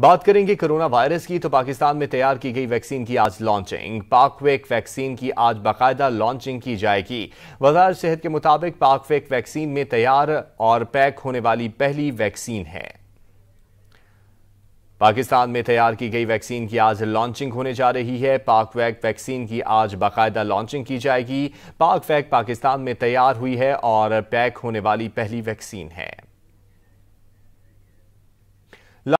बात करेंगे corona virus की तो पाकिस्तान में तैयार की गई वैक्सीन की आज लॉन्चिंग पाकवेक वैक्सीन की आज बाकायदा लॉन्चिंग की जाएगी वजार सेहत के मुताबिक पाकवेक वैक्सीन में तैयार और पैक होने वाली पहली वैक्सीन है पाकिस्तान में तैयार की गई वैक्सीन की आज लॉन्चिंग होने जा रही है पाकवैक वैक्सीन की आज बाकायदा लॉन्चिंग की जाएगी पाकवैक पाकिस्तान में तैयार हुई है और पैक होने वाली पहली वैक्सीन है